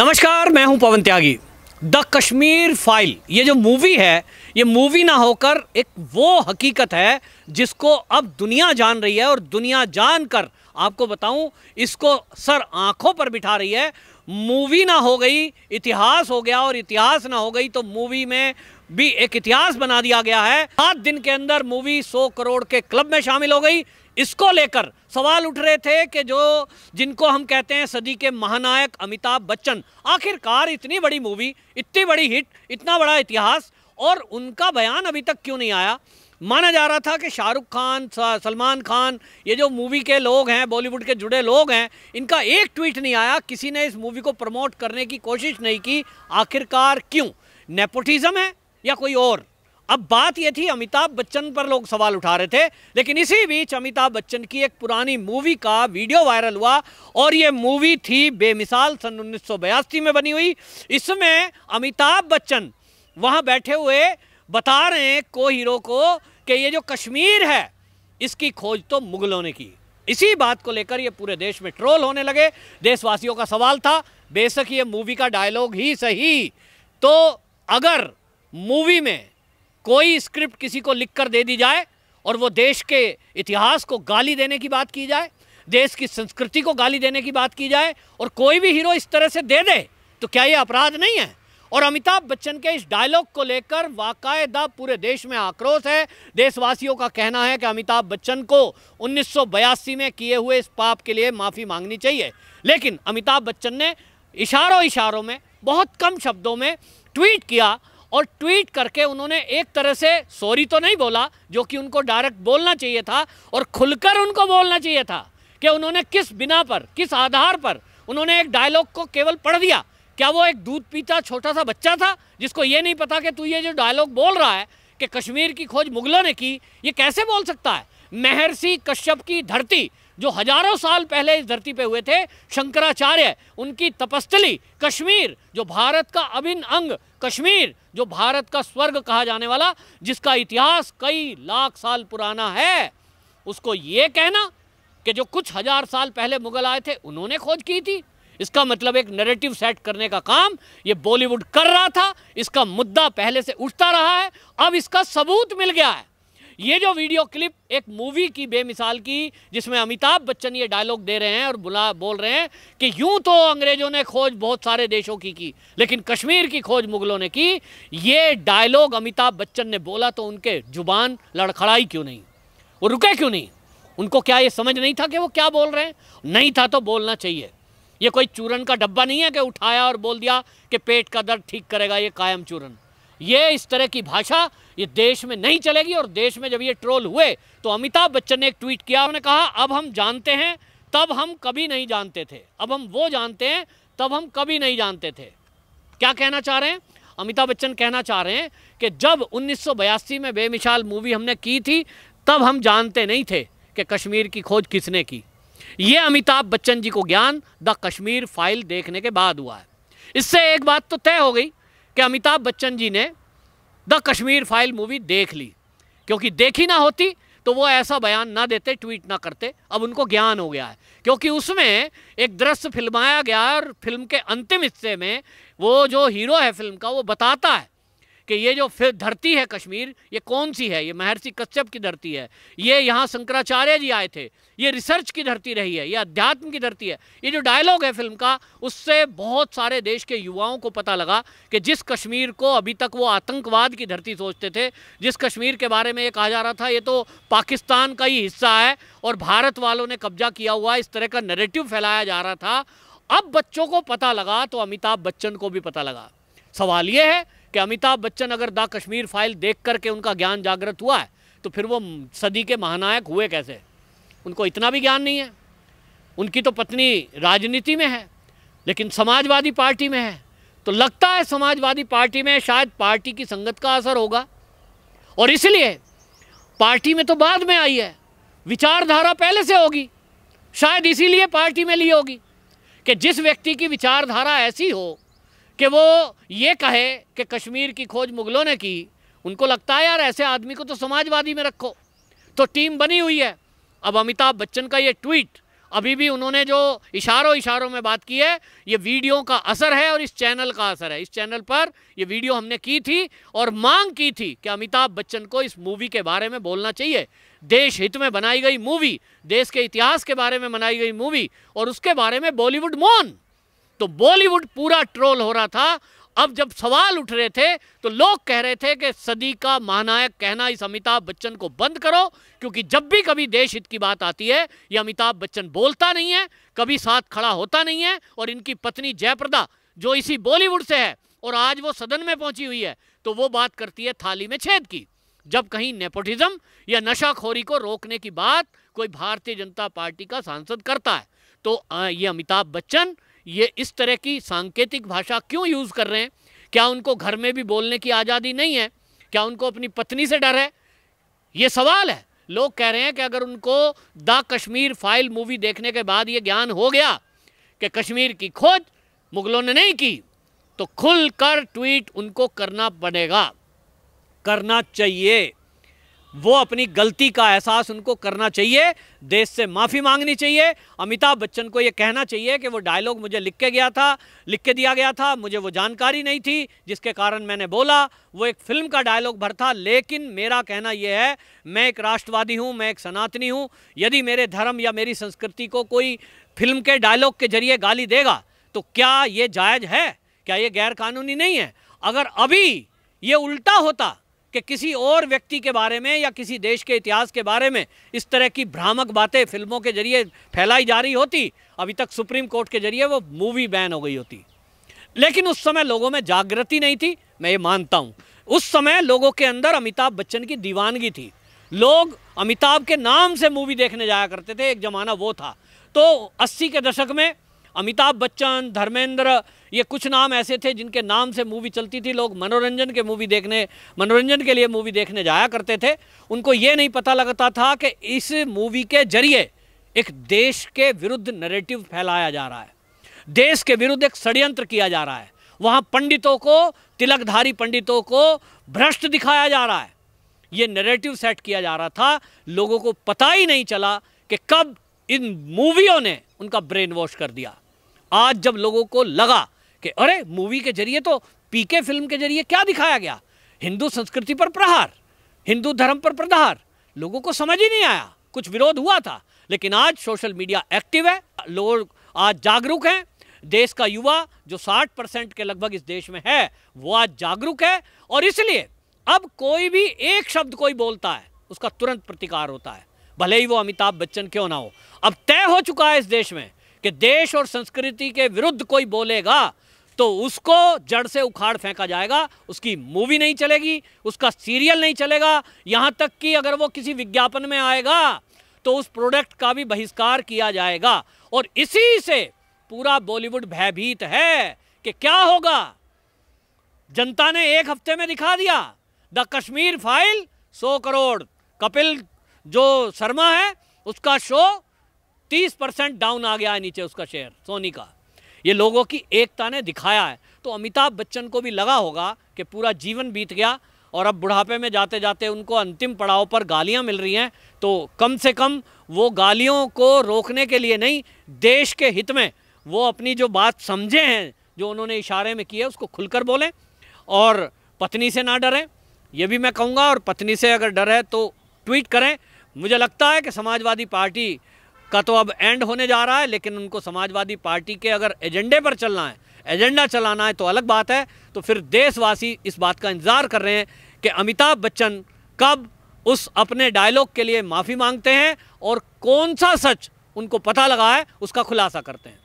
नमस्कार मैं हूं पवन त्यागी द कश्मीर फाइल ये जो मूवी है ये मूवी ना होकर एक वो हकीकत है जिसको अब दुनिया जान रही है और दुनिया जानकर आपको बताऊं इसको सर आंखों पर बिठा रही है मूवी ना हो गई इतिहास हो गया और इतिहास ना हो गई तो मूवी में भी एक इतिहास बना दिया गया है सात दिन के अंदर मूवी सौ करोड़ के क्लब में शामिल हो गई इसको लेकर सवाल उठ रहे थे कि जो जिनको हम कहते हैं सदी के महानायक अमिताभ बच्चन आखिरकार इतनी बड़ी मूवी इतनी बड़ी हिट इतना बड़ा इतिहास और उनका बयान अभी तक क्यों नहीं आया माना जा रहा था कि शाहरुख खान सलमान खान ये जो मूवी के लोग हैं बॉलीवुड के जुड़े लोग हैं इनका एक ट्वीट नहीं आया किसी ने इस मूवी को प्रमोट करने की कोशिश नहीं की आखिरकार क्यों नेपोटिज्म है या कोई और अब बात यह थी अमिताभ बच्चन पर लोग सवाल उठा रहे थे लेकिन इसी बीच अमिताभ बच्चन की एक पुरानी मूवी का वीडियो वायरल हुआ और यह मूवी थी बेमिसाल सन उन्नीस में बनी हुई इसमें अमिताभ बच्चन वहां बैठे हुए बता रहे हैं को हीरो को कि ये जो कश्मीर है इसकी खोज तो मुगलों ने की इसी बात को लेकर ये पूरे देश में ट्रोल होने लगे देशवासियों का सवाल था बेशक ये मूवी का डायलॉग ही सही तो अगर मूवी में कोई स्क्रिप्ट किसी को लिख कर दे दी जाए और वो देश के इतिहास को गाली देने की बात की जाए देश की संस्कृति को गाली देने की बात की जाए और कोई भी हीरो इस तरह से दे दे तो क्या ये अपराध नहीं है और अमिताभ बच्चन के इस डायलॉग को लेकर वाकायदा पूरे देश में आक्रोश है देशवासियों का कहना है कि अमिताभ बच्चन को उन्नीस में किए हुए इस पाप के लिए माफ़ी मांगनी चाहिए लेकिन अमिताभ बच्चन ने इशारों इशारों में बहुत कम शब्दों में ट्वीट किया और ट्वीट करके उन्होंने एक तरह से सॉरी तो नहीं बोला जो कि उनको डायरेक्ट बोलना चाहिए था और खुलकर उनको बोलना चाहिए था कि उन्होंने किस बिना पर किस आधार पर उन्होंने एक डायलॉग को केवल पढ़ दिया क्या वो एक दूध पीता छोटा सा बच्चा था जिसको ये नहीं पता कि तू ये जो डायलॉग बोल रहा है कि कश्मीर की खोज मुगलों ने की ये कैसे बोल सकता है महर्षि कश्यप की धरती जो हजारों साल पहले इस धरती पे हुए थे शंकराचार्य उनकी तपस्थली कश्मीर जो भारत का अभिन्न अंग कश्मीर जो भारत का स्वर्ग कहा जाने वाला जिसका इतिहास कई लाख साल पुराना है उसको ये कहना कि जो कुछ हजार साल पहले मुगल आए थे उन्होंने खोज की थी इसका मतलब एक नैरेटिव सेट करने का काम ये बॉलीवुड कर रहा था इसका मुद्दा पहले से उठता रहा है अब इसका सबूत मिल गया है ये जो वीडियो क्लिप एक मूवी की बेमिसाल की जिसमें अमिताभ बच्चन ये डायलॉग दे रहे हैं और बुला बोल रहे हैं कि यूं तो अंग्रेजों ने खोज बहुत सारे देशों की की लेकिन कश्मीर की खोज मुगलों ने की ये डायलॉग अमिताभ बच्चन ने बोला तो उनके जुबान लड़खड़ाई क्यों नहीं वो रुके क्यों नहीं उनको क्या ये समझ नहीं था कि वो क्या बोल रहे हैं नहीं था तो बोलना चाहिए ये कोई चूरन का डब्बा नहीं है कि उठाया और बोल दिया कि पेट का दर्द ठीक करेगा ये कायम चूरन ये इस तरह की भाषा ये देश में नहीं चलेगी और देश में जब ये ट्रोल हुए तो अमिताभ बच्चन ने एक ट्वीट किया उन्होंने कहा अब हम जानते हैं तब हम कभी नहीं जानते थे अब हम वो जानते हैं तब हम कभी नहीं जानते थे क्या कहना चाह रहे हैं अमिताभ बच्चन कहना चाह रहे हैं कि जब उन्नीस में बेमिसाल मूवी हमने की थी तब हम जानते नहीं थे कि कश्मीर की खोज किसने की यह अमिताभ बच्चन जी को ज्ञान द कश्मीर फाइल देखने के बाद हुआ है इससे एक बात तो तय हो गई कि अमिताभ बच्चन जी ने द कश्मीर फाइल मूवी देख ली क्योंकि देखी ना होती तो वो ऐसा बयान ना देते ट्वीट ना करते अब उनको ज्ञान हो गया है क्योंकि उसमें एक दृश्य फिल्माया गया और फिल्म के अंतिम हिस्से में वो जो हीरो है फिल्म का वो बताता है कि ये जो फिर धरती है कश्मीर ये कौन सी है ये महर्षि कश्यप की धरती है ये यहाँ शंकराचार्य जी आए थे ये रिसर्च की धरती रही है ये अध्यात्म की धरती है ये जो डायलॉग है फिल्म का उससे बहुत सारे देश के युवाओं को पता लगा कि जिस कश्मीर को अभी तक वो आतंकवाद की धरती सोचते थे जिस कश्मीर के बारे में ये कहा जा रहा था ये तो पाकिस्तान का ही हिस्सा है और भारत वालों ने कब्जा किया हुआ इस तरह का नरेटिव फैलाया जा रहा था अब बच्चों को पता लगा तो अमिताभ बच्चन को भी पता लगा सवाल ये है कि अमिताभ बच्चन अगर द कश्मीर फाइल देख करके उनका ज्ञान जागृत हुआ है तो फिर वो सदी के महानायक हुए कैसे उनको इतना भी ज्ञान नहीं है उनकी तो पत्नी राजनीति में है लेकिन समाजवादी पार्टी में है तो लगता है समाजवादी पार्टी में शायद पार्टी की संगत का असर होगा और इसलिए पार्टी में तो बाद में आई है विचारधारा पहले से होगी शायद इसीलिए पार्टी में ली होगी कि जिस व्यक्ति की विचारधारा ऐसी हो कि वो ये कहे कि कश्मीर की खोज मुगलों ने की उनको लगता है यार ऐसे आदमी को तो समाजवादी में रखो तो टीम बनी हुई है अब अमिताभ बच्चन का ये ट्वीट अभी भी उन्होंने जो इशारों इशारों में बात की है ये वीडियो का असर है और इस चैनल का असर है इस चैनल पर ये वीडियो हमने की थी और मांग की थी कि अमिताभ बच्चन को इस मूवी के बारे में बोलना चाहिए देश हित में बनाई गई मूवी देश के इतिहास के बारे में बनाई गई मूवी और उसके बारे में बॉलीवुड मौन तो बॉलीवुड पूरा ट्रोल हो रहा था अब जब सवाल उठ रहे थे तो लोग कह रहे थे कि सदी का महानायक कहना इस अमिताभ बच्चन को बंद करो क्योंकि जब भी कभी देश हित की बात आती है ये अमिताभ बच्चन बोलता नहीं है कभी साथ खड़ा होता नहीं है और इनकी पत्नी जयप्रदा जो इसी बॉलीवुड से है और आज वो सदन में पहुंची हुई है तो वो बात करती है थाली में छेद की जब कहीं नेपोटिज्म या नशाखोरी को रोकने की बात कोई भारतीय जनता पार्टी का सांसद करता है तो ये अमिताभ बच्चन ये इस तरह की सांकेतिक भाषा क्यों यूज़ कर रहे हैं क्या उनको घर में भी बोलने की आज़ादी नहीं है क्या उनको अपनी पत्नी से डर है ये सवाल है लोग कह रहे हैं कि अगर उनको द कश्मीर फाइल मूवी देखने के बाद ये ज्ञान हो गया कि कश्मीर की खोज मुगलों ने नहीं की तो खुलकर ट्वीट उनको करना पड़ेगा करना चाहिए वो अपनी गलती का एहसास उनको करना चाहिए देश से माफ़ी मांगनी चाहिए अमिताभ बच्चन को ये कहना चाहिए कि वो डायलॉग मुझे लिख के गया था लिख के दिया गया था मुझे वो जानकारी नहीं थी जिसके कारण मैंने बोला वो एक फिल्म का डायलॉग भर था लेकिन मेरा कहना ये है मैं एक राष्ट्रवादी हूँ मैं एक सनातनी हूँ यदि मेरे धर्म या मेरी संस्कृति को कोई फिल्म के डायलॉग के जरिए गाली देगा तो क्या ये जायज़ है क्या ये गैरकानूनी नहीं है अगर अभी ये उल्टा होता कि किसी और व्यक्ति के बारे में या किसी देश के इतिहास के बारे में इस तरह की भ्रामक बातें फिल्मों के जरिए फैलाई जा रही होती अभी तक सुप्रीम कोर्ट के जरिए वो मूवी बैन हो गई होती लेकिन उस समय लोगों में जागृति नहीं थी मैं ये मानता हूँ उस समय लोगों के अंदर अमिताभ बच्चन की दीवानगी थी लोग अमिताभ के नाम से मूवी देखने जाया करते थे एक ज़माना वो था तो अस्सी के दशक में अमिताभ बच्चन धर्मेंद्र ये कुछ नाम ऐसे थे जिनके नाम से मूवी चलती थी लोग मनोरंजन के मूवी देखने मनोरंजन के लिए मूवी देखने जाया करते थे उनको ये नहीं पता लगता था कि इस मूवी के जरिए एक देश के विरुद्ध नरेटिव फैलाया जा रहा है देश के विरुद्ध एक षड्यंत्र किया जा रहा है वहाँ पंडितों को तिलकधारी पंडितों को भ्रष्ट दिखाया जा रहा है ये नरेटिव सेट किया जा रहा था लोगों को पता ही नहीं चला कि कब इन मूवियों ने उनका ब्रेन वॉश कर दिया आज जब लोगों को लगा कि अरे मूवी के जरिए तो पीके फिल्म के जरिए क्या दिखाया गया हिंदू संस्कृति पर प्रहार हिंदू धर्म पर प्रहार लोगों को समझ ही नहीं आया कुछ विरोध हुआ था लेकिन आज सोशल मीडिया एक्टिव है लोग आज जागरूक हैं देश का युवा जो 60 परसेंट के लगभग इस देश में है वो आज जागरूक है और इसलिए अब कोई भी एक शब्द कोई बोलता है उसका तुरंत प्रतिकार होता है भले ही वो अमिताभ बच्चन क्यों ना हो अब तय हो चुका है इस देश में कि देश और संस्कृति के विरुद्ध कोई बोलेगा तो उसको जड़ से उखाड़ फेंका जाएगा उसकी मूवी नहीं चलेगी उसका सीरियल नहीं चलेगा यहाँ तक कि अगर वो किसी विज्ञापन में आएगा तो उस प्रोडक्ट का भी बहिष्कार किया जाएगा और इसी से पूरा बॉलीवुड भयभीत है कि क्या होगा जनता ने एक हफ्ते में दिखा दिया द कश्मीर फाइल सौ करोड़ कपिल जो शर्मा है उसका शो तीस परसेंट डाउन आ गया है नीचे उसका शेयर सोनी का ये लोगों की एकता ने दिखाया है तो अमिताभ बच्चन को भी लगा होगा कि पूरा जीवन बीत गया और अब बुढ़ापे में जाते जाते उनको अंतिम पड़ाव पर गालियां मिल रही हैं तो कम से कम वो गालियों को रोकने के लिए नहीं देश के हित में वो अपनी जो बात समझे हैं जो उन्होंने इशारे में किया उसको खुलकर बोलें और पत्नी से ना डरें ये भी मैं कहूँगा और पत्नी से अगर डर है तो ट्वीट करें मुझे लगता है कि समाजवादी पार्टी का तो अब एंड होने जा रहा है लेकिन उनको समाजवादी पार्टी के अगर एजेंडे पर चलना है एजेंडा चलाना है तो अलग बात है तो फिर देशवासी इस बात का इंतज़ार कर रहे हैं कि अमिताभ बच्चन कब उस अपने डायलॉग के लिए माफ़ी मांगते हैं और कौन सा सच उनको पता लगा है उसका खुलासा करते हैं